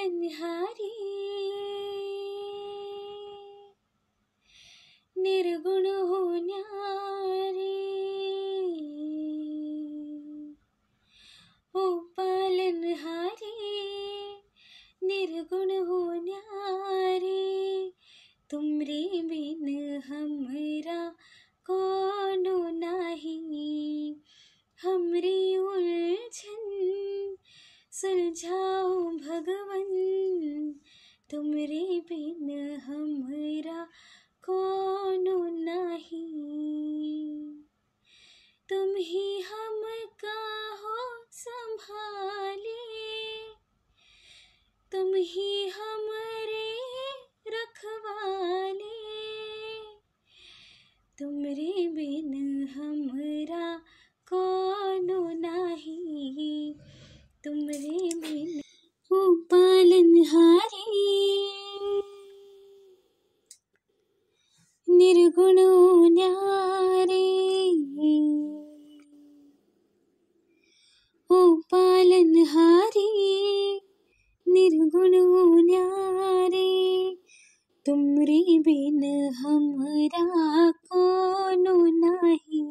नन्हारी निर्गुण निर्गुणो न्यारे ओ हारी निर्गुणो न्यारे तुमरी बिन हमरा कोनो नाही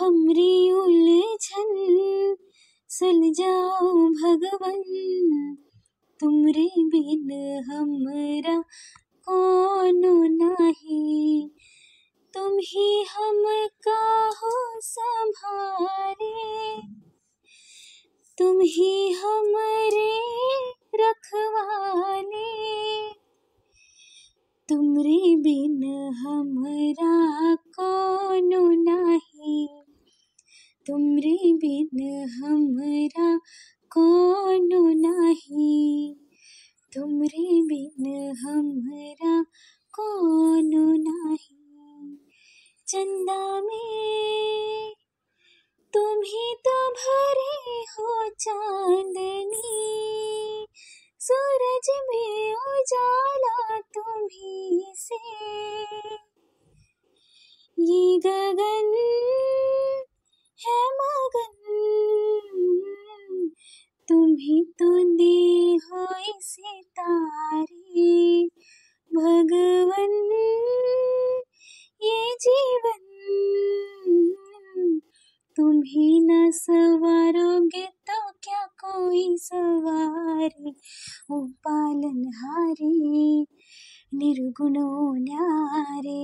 हमरी उलझन सुलझाओ भगवन तुमरे बिन हमरा कोनो नाही भी हम हो संभारे तुम ही हमारे रखवाले तुमरे बिन हमरा कोनो नहीं तुमरे बिन हमरा कोनो चंदा में तुम ही तो भरे हो चांदनी सूरज में उजाला तुम्ही से ये गगन है मगन तुम ही तो दे हो इसे तारे भगवन भी न सवारोगे तो क्या कोई सवारे ओ पालन हारे निर्गुणो न्यारे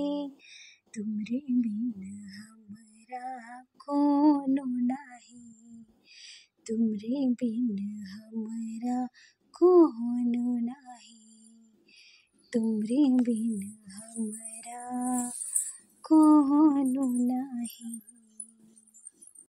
तुमरे बिन हमरा कोनो नाही तुमरे बिन हमरा कोनो नाही तुमरे बिन हमरा कोनो नाही